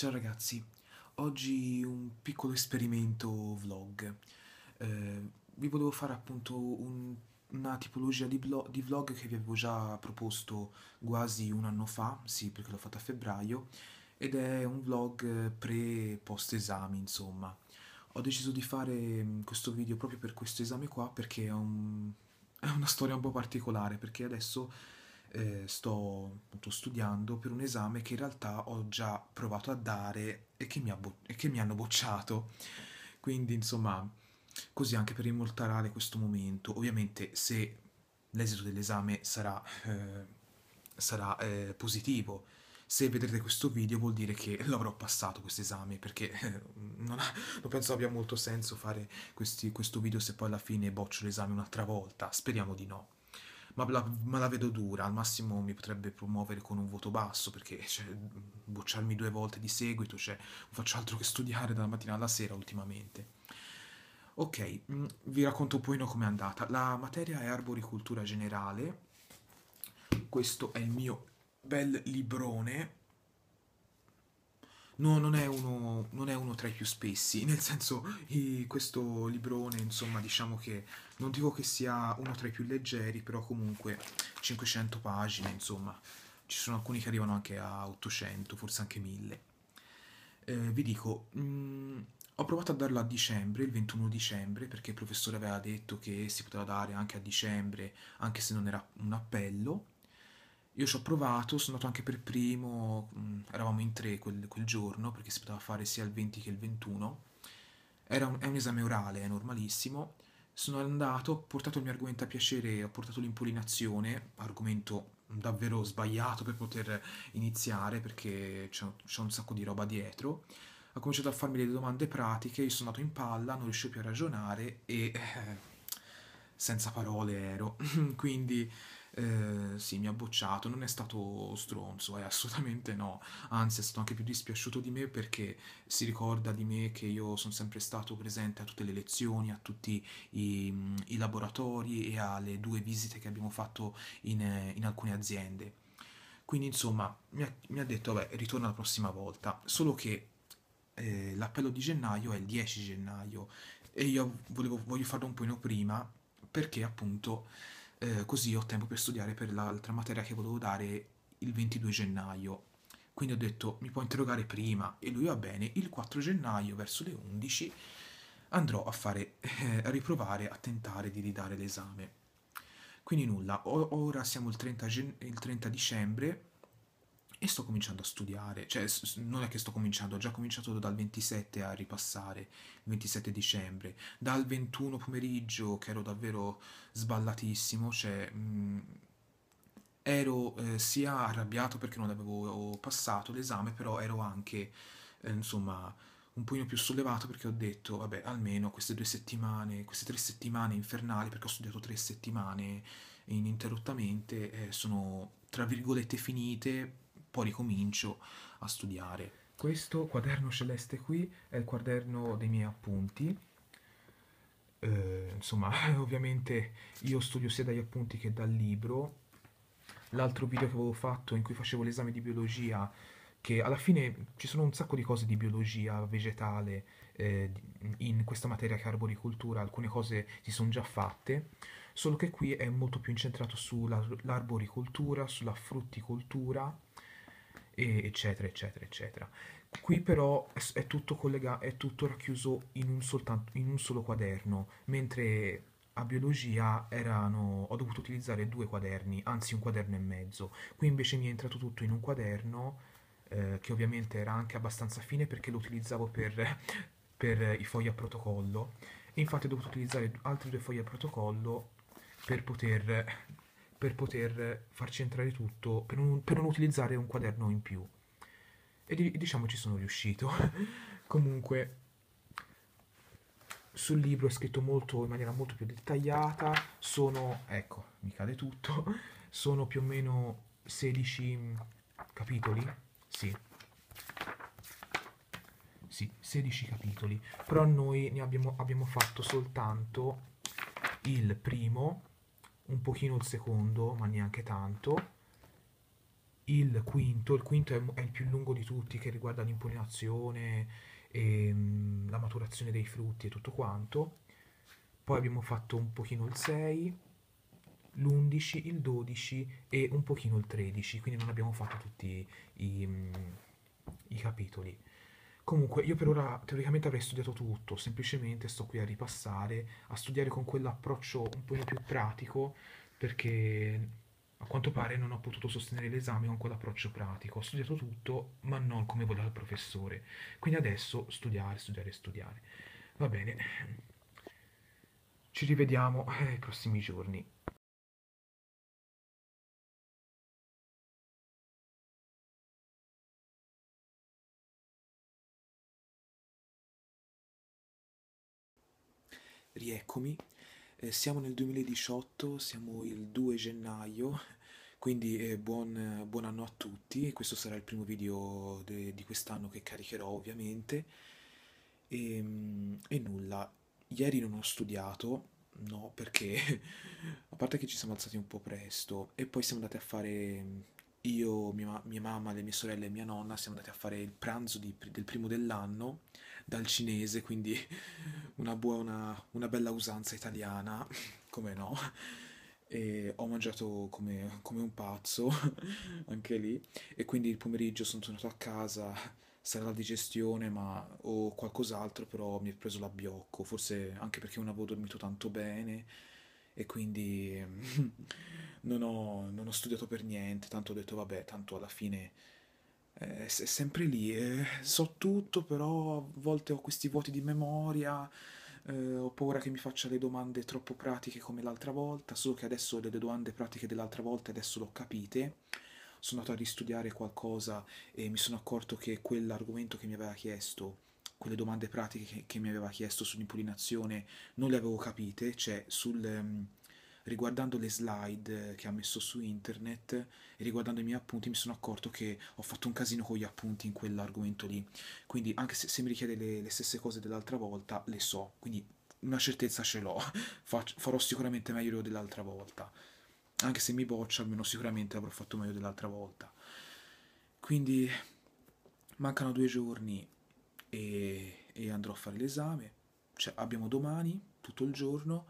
Ciao ragazzi, oggi un piccolo esperimento vlog. Eh, vi volevo fare appunto un, una tipologia di, di, vlog che vi avevo già proposto quasi un anno fa, sì perché l'ho fatto a febbraio, ed è un vlog pre-post esami insomma. Ho deciso di fare mm, questo video proprio per questo esame qua perché è, un, è una storia un po' particolare perché adesso eh, sto appunto, studiando per un esame che in realtà ho già provato a dare e che mi, bo- e che mi hanno bocciato. Quindi insomma, così anche per immortalare questo momento. Ovviamente se l'esito dell'esame sarà, eh, sarà eh, positivo, se vedrete questo video vuol dire che l'avrò passato questo esame perché eh, non, ha, non, penso abbia molto senso fare questi, questo video se poi alla fine boccio l'esame un'altra volta, speriamo di no ma la, ma la, vedo dura, al massimo mi potrebbe promuovere con un voto basso, perché cioè, bocciarmi due volte di seguito, cioè, non faccio altro che studiare dalla mattina alla sera ultimamente. Ok, mm, vi racconto un pochino com'è andata. La materia è arboricoltura generale, questo è il mio bel librone. No, non è, uno, non è uno tra i più spessi, nel senso questo librone, insomma, diciamo che non dico che sia uno tra i più leggeri, però comunque 500 pagine, insomma, ci sono alcuni che arrivano anche a 800, forse anche 1000. Eh, vi dico, mh, mm, ho provato a darlo a dicembre, il 21 dicembre, perché il professore aveva detto che si poteva dare anche a dicembre, anche se non era un appello. Io ci ho provato, sono andato anche per primo, mh, mm, eravamo in tre quel, quel, giorno, perché si poteva fare sia il 20 che il 21. Un, è un esame orale, è normalissimo sono andato, ho portato il mio argomento a piacere, ho portato l'impollinazione, argomento davvero sbagliato per poter iniziare perché c'è, un sacco di roba dietro. Ha cominciato a farmi delle domande pratiche, io sono andato in palla, non riuscivo più a ragionare e eh, senza parole ero. Quindi eh, sì, mi ha bocciato, non è stato stronzo, eh, assolutamente no, anzi è stato anche più dispiaciuto di me perché si ricorda di me che io sono sempre stato presente a tutte le lezioni, a tutti i, i laboratori e alle due visite che abbiamo fatto in, in alcune aziende. Quindi insomma mi ha, mi ha detto, vabbè, ritorna la prossima volta, solo che eh, l'appello di gennaio è il 10 gennaio e io volevo, voglio farlo un po' prima perché appunto eh, così ho tempo per studiare per l'altra materia che volevo dare il 22 gennaio. Quindi ho detto mi può interrogare prima e lui va bene, il 4 gennaio verso le 11 andrò a fare eh, a riprovare a tentare di ridare l'esame. Quindi nulla, o- ora siamo il 30, gen- il 30 dicembre e sto cominciando a studiare, cioè non è che sto cominciando, ho già cominciato dal 27 a ripassare, il 27 dicembre, dal 21 pomeriggio che ero davvero sballatissimo, cioè mh, mm, ero eh, sia arrabbiato perché non avevo passato l'esame, però ero anche eh, insomma un pochino più sollevato perché ho detto, vabbè, almeno queste due settimane, queste tre settimane infernali, perché ho studiato tre settimane ininterrottamente, eh, sono tra virgolette finite poi ricomincio a studiare. Questo quaderno celeste qui è il quaderno dei miei appunti. Eh, insomma, ovviamente io studio sia dagli appunti che dal libro. L'altro video che avevo fatto in cui facevo l'esame di biologia, che alla fine ci sono un sacco di cose di biologia vegetale eh, in questa materia che è arboricoltura, alcune cose si sono già fatte, solo che qui è molto più incentrato sull'arboricoltura, sulla frutticoltura eccetera, eccetera, eccetera. Qui però è tutto, collega- è tutto racchiuso in un, soltanto, in un solo quaderno, mentre a biologia erano, ho dovuto utilizzare due quaderni, anzi un quaderno e mezzo. Qui invece mi è entrato tutto in un quaderno, eh, che ovviamente era anche abbastanza fine perché lo utilizzavo per, per i fogli a protocollo. E infatti ho dovuto utilizzare altri due fogli a protocollo per poter per poter farci entrare tutto, per non, per non utilizzare un quaderno in più. E diciamo ci sono riuscito. Comunque, sul libro è scritto molto, in maniera molto più dettagliata, sono, ecco, mi cade tutto, sono più o meno 16 capitoli, sì, sì, 16 capitoli, però noi ne abbiamo, abbiamo fatto soltanto il primo, un pochino il secondo, ma neanche tanto. Il quinto, il quinto è, è il più lungo di tutti che riguarda l'impollinazione, e, mh, mm, la maturazione dei frutti e tutto quanto. Poi abbiamo fatto un pochino il 6, l'11, il 12 e un pochino il 13, quindi non abbiamo fatto tutti i, i, mm, i capitoli. Comunque, io per ora teoricamente avrei studiato tutto, semplicemente sto qui a ripassare, a studiare con quell'approccio un po' più pratico, perché a quanto pare non ho potuto sostenere l'esame con quell'approccio pratico. Ho studiato tutto, ma non come voleva il professore. Quindi adesso studiare, studiare, studiare. Va bene. Ci rivediamo nei eh, prossimi giorni. rieccomi. Eh, siamo nel 2018, siamo il 2 gennaio, quindi eh, buon, buon, anno a tutti. Questo sarà il primo video de, di quest'anno che caricherò ovviamente. E, ehm, e nulla, ieri non ho studiato, no, perché a parte che ci siamo alzati un po' presto e poi siamo andati a fare io, mia, mia, mamma, le mie sorelle e mia nonna siamo andati a fare il pranzo di, del primo dell'anno dal cinese, quindi una buona, una bella usanza italiana, come no. E ho mangiato come, come un pazzo anche lì e quindi il pomeriggio sono tornato a casa sarà la digestione ma o qualcos'altro però mi è preso l'abbiocco forse anche perché non avevo dormito tanto bene e quindi non ho, non ho studiato per niente tanto ho detto vabbè tanto alla fine eh, è sempre lì, eh, so tutto, però a volte ho questi vuoti di memoria, eh, ho paura che mi faccia le domande troppo pratiche come l'altra volta, solo che adesso ho delle domande pratiche dell'altra volta e adesso le ho capite. Sono andato a ristudiare qualcosa e mi sono accorto che quell'argomento che mi aveva chiesto quelle domande pratiche che, mi aveva chiesto sull'impollinazione non le avevo capite, cioè sul, ehm, riguardando le slide eh, che ha messo su internet e riguardando i miei appunti mi sono accorto che ho fatto un casino con gli appunti in quell'argomento lì. Quindi anche se, se mi richiede le, le, stesse cose dell'altra volta, le so. Quindi una certezza ce l'ho. Fac- farò sicuramente meglio dell'altra volta. Anche se mi boccia, almeno sicuramente avrò fatto meglio dell'altra volta. Quindi mancano due giorni e, e andrò a fare l'esame. Cioè, abbiamo domani tutto il giorno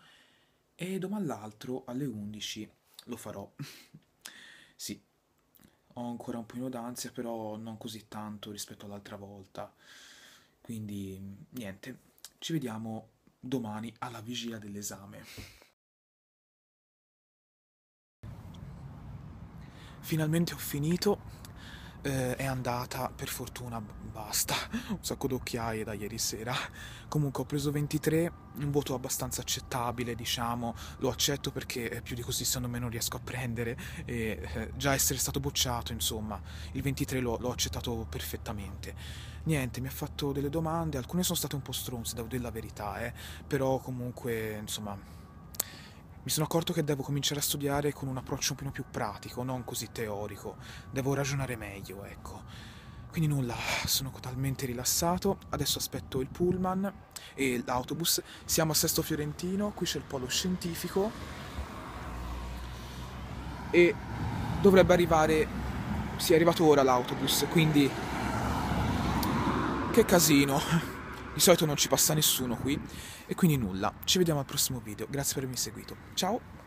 e domani l'altro alle 11 lo farò. sì, ho ancora un po' d'ansia, però non così tanto rispetto all'altra volta. Quindi niente, ci vediamo domani alla vigilia dell'esame. Finalmente ho finito eh, è andata, per fortuna basta, un sacco d'occhiaie da ieri sera. Comunque ho preso 23, un voto abbastanza accettabile, diciamo, lo accetto perché eh, più di così secondo me non riesco a prendere e eh, già essere stato bocciato, insomma, il 23 l'ho, l'ho accettato perfettamente. Niente, mi ha fatto delle domande, alcune sono state un po' stronze, devo dire la verità, eh, però comunque, insomma mi sono accorto che devo cominciare a studiare con un approccio un po' più pratico, non così teorico. Devo ragionare meglio, ecco. Quindi nulla, sono totalmente rilassato, adesso aspetto il pullman e l'autobus. Siamo a Sesto Fiorentino, qui c'è il polo scientifico e dovrebbe arrivare... Sì, è arrivato ora l'autobus, quindi... Che casino! Di solito non ci passa nessuno qui e quindi nulla. Ci vediamo al prossimo video. Grazie per avermi seguito. Ciao!